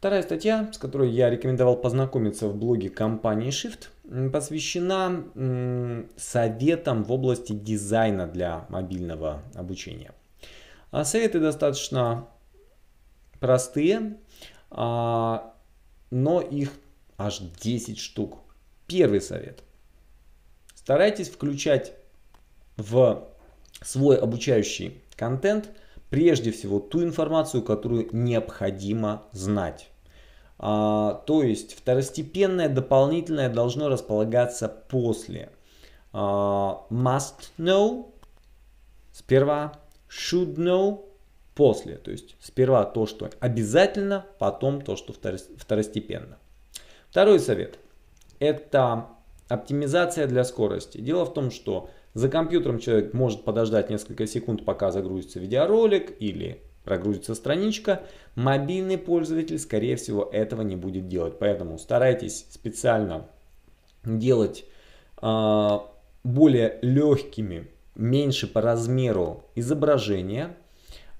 Вторая статья, с которой я рекомендовал познакомиться в блоге компании Shift, посвящена советам в области дизайна для мобильного обучения. А советы достаточно простые, а, но их аж 10 штук. Первый совет. Старайтесь включать в свой обучающий контент – прежде всего ту информацию, которую необходимо знать. А, то есть второстепенное, дополнительное должно располагаться после. А, must know сперва, should know после. То есть сперва то, что обязательно, потом то, что второстепенно. Второй совет – это оптимизация для скорости. Дело в том, что за компьютером человек может подождать несколько секунд, пока загрузится видеоролик или прогрузится страничка. Мобильный пользователь, скорее всего, этого не будет делать. Поэтому старайтесь специально делать э, более легкими, меньше по размеру изображения.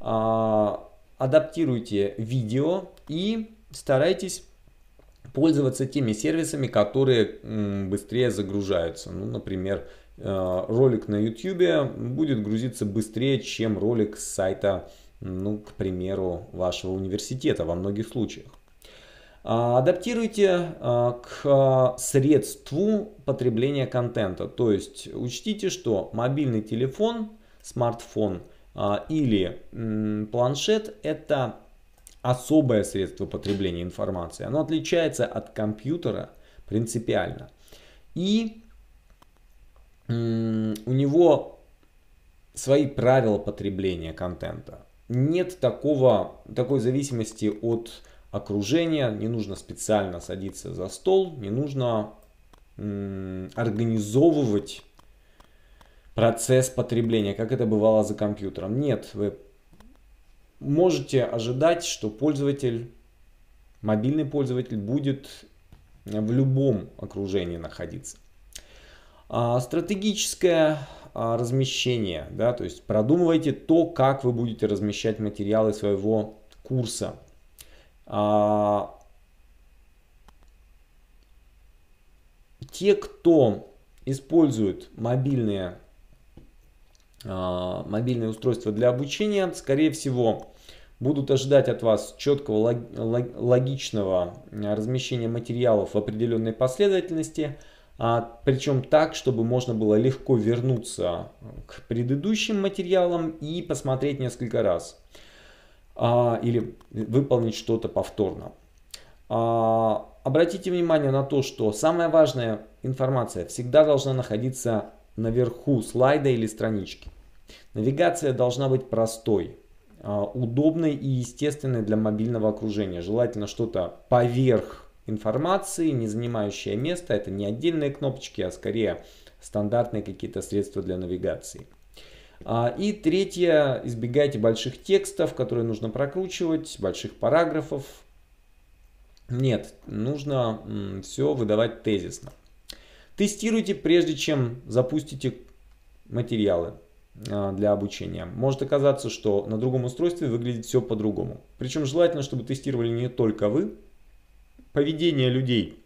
Э, адаптируйте видео и старайтесь пользоваться теми сервисами, которые быстрее загружаются. Ну, например, Э, ролик на YouTube будет грузиться быстрее, чем ролик с сайта, ну, к примеру, вашего университета во многих случаях. А, адаптируйте а, к а, средству потребления контента. То есть учтите, что мобильный телефон, смартфон или планшет это особое средство потребления информации. Оно отличается от компьютера принципиально. И у него свои правила потребления контента. Нет такого, такой зависимости от окружения, не нужно специально садиться за стол, не нужно организовывать процесс потребления, как это бывало за компьютером. Нет, вы можете ожидать, что пользователь, мобильный пользователь будет в любом окружении находиться. А, стратегическое а, размещение, да, то есть продумывайте то, как вы будете размещать материалы своего курса. А, те, кто использует мобильные, мобильные устройства для обучения, скорее всего, будут ожидать от вас четкого логичного размещения материалов в определенной последовательности – а, причем так, чтобы можно было легко вернуться э, к предыдущим материалам и посмотреть несколько раз а, или выполнить что-то повторно. А, обратите внимание на то, что самая важная информация всегда должна находиться наверху слайда или странички. Навигация должна быть простой, удобной и естественной для мобильного окружения. Желательно что-то поверх информации, не занимающее место. Это не отдельные кнопочки, а скорее стандартные какие-то средства для навигации. А, и третье, избегайте больших текстов, которые нужно прокручивать, больших параграфов. Нет, нужно все выдавать тезисно. Тестируйте, прежде чем запустите материалы а, для обучения. Может оказаться, что на другом устройстве выглядит все по-другому. Причем желательно, чтобы тестировали не только вы, поведение людей,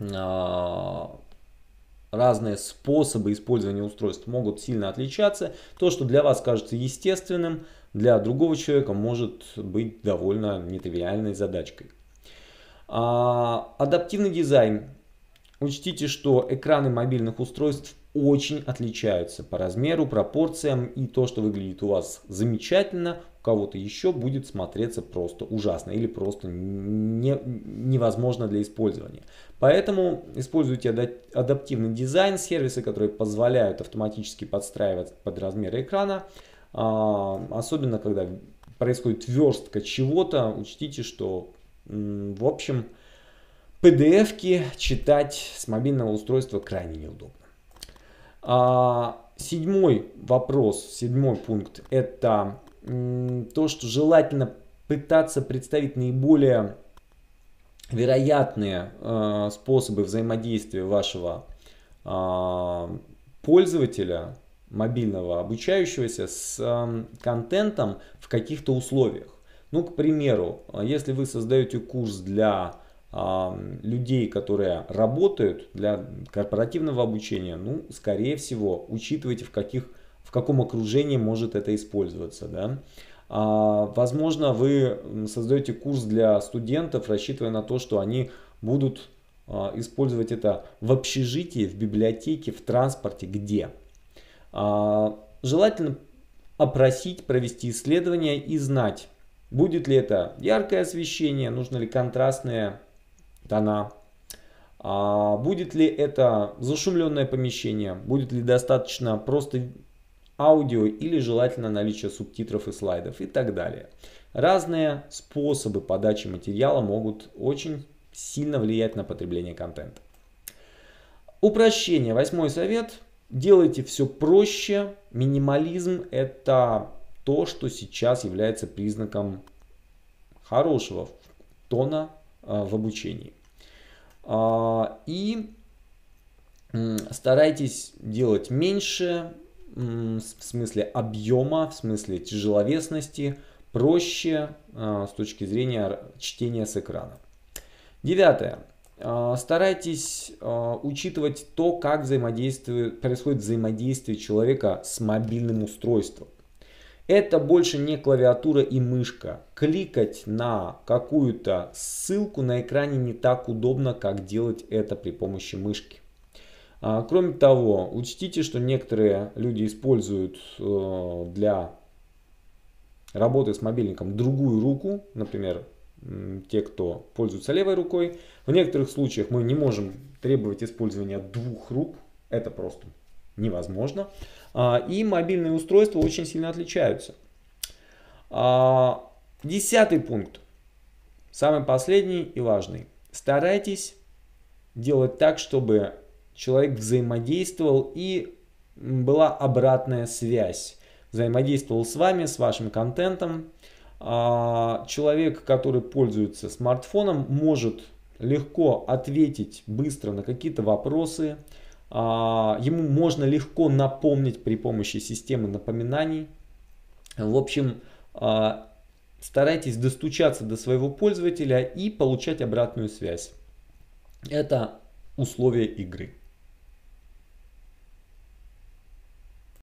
а, разные способы использования устройств могут сильно отличаться. То, что для вас кажется естественным, для другого человека может быть довольно нетривиальной задачкой. А, адаптивный дизайн. Учтите, что экраны мобильных устройств очень отличаются по размеру, пропорциям, и то, что выглядит у вас замечательно, кого-то еще будет смотреться просто ужасно или просто не, невозможно для использования. Поэтому используйте адаптивный дизайн, сервисы, которые позволяют автоматически подстраиваться под размеры экрана. А, особенно, когда происходит верстка чего-то, учтите, что, в общем, PDF-ки читать с мобильного устройства крайне неудобно. А, седьмой вопрос, седьмой пункт – это то, что желательно пытаться представить наиболее вероятные э, способы взаимодействия вашего э, пользователя мобильного обучающегося с э, контентом в каких-то условиях. Ну, к примеру, если вы создаете курс для а, людей, которые работают для корпоративного обучения, ну, скорее всего, учитывайте в каких условиях в каком окружении может это использоваться. Да? А, возможно, вы создаете курс для студентов, рассчитывая на то, что они будут а, использовать это в общежитии, в библиотеке, в транспорте, где. А, желательно опросить, провести исследование и знать, будет ли это яркое освещение, нужно ли контрастные тона, а будет ли это зашумленное помещение, будет ли достаточно просто аудио или желательно наличие субтитров и слайдов и так далее. Разные способы подачи материала могут очень сильно влиять на потребление контента. Упрощение. Восьмой совет. Делайте все проще. Минимализм – это то, что сейчас является признаком хорошего тона а, в обучении. А, и старайтесь делать меньше, в смысле объема, в смысле тяжеловесности проще а, с точки зрения чтения с экрана. Девятое. А, старайтесь а, учитывать то, как взаимодействует, происходит взаимодействие человека с мобильным устройством. Это больше не клавиатура и мышка. Кликать на какую-то ссылку на экране не так удобно, как делать это при помощи мышки. А, кроме того, учтите, что некоторые люди используют э, для работы с мобильником другую руку, например, те, кто пользуется левой рукой. В некоторых случаях мы не можем требовать использования двух рук, это просто невозможно. А, и мобильные устройства очень сильно отличаются. А, десятый пункт, самый последний и важный. Старайтесь делать так, чтобы человек взаимодействовал и была обратная связь. Взаимодействовал с вами, с вашим контентом. А, человек, который пользуется смартфоном, может легко ответить быстро на какие-то вопросы. А, ему можно легко напомнить при помощи системы напоминаний. В общем, а, старайтесь достучаться до своего пользователя и получать обратную связь. Это условия игры.